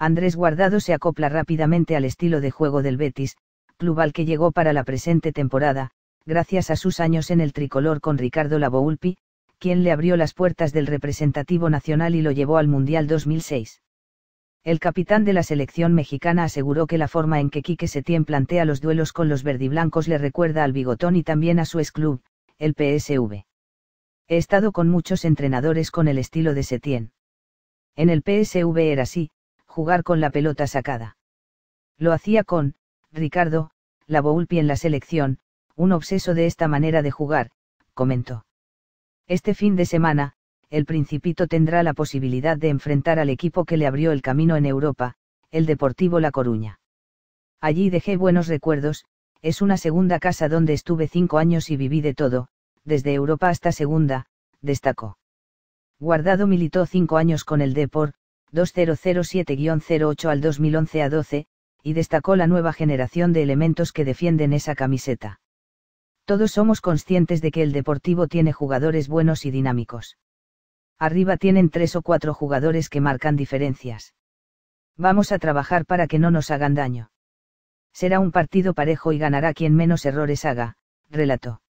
Andrés Guardado se acopla rápidamente al estilo de juego del Betis, club al que llegó para la presente temporada, gracias a sus años en el tricolor con Ricardo Lavoulpi, quien le abrió las puertas del representativo nacional y lo llevó al Mundial 2006. El capitán de la selección mexicana aseguró que la forma en que Quique Setién plantea los duelos con los verdiblancos le recuerda al Bigotón y también a su exclub, el PSV. He estado con muchos entrenadores con el estilo de Setién. En el PSV era así, jugar con la pelota sacada. Lo hacía con, Ricardo, la Boulpi en la selección, un obseso de esta manera de jugar, comentó. Este fin de semana, el Principito tendrá la posibilidad de enfrentar al equipo que le abrió el camino en Europa, el Deportivo La Coruña. Allí dejé buenos recuerdos, es una segunda casa donde estuve cinco años y viví de todo, desde Europa hasta segunda, destacó. Guardado militó cinco años con el Deport, 2007-08 al 2011 a 12, y destacó la nueva generación de elementos que defienden esa camiseta. Todos somos conscientes de que el Deportivo tiene jugadores buenos y dinámicos. Arriba tienen tres o cuatro jugadores que marcan diferencias. Vamos a trabajar para que no nos hagan daño. Será un partido parejo y ganará quien menos errores haga, relató.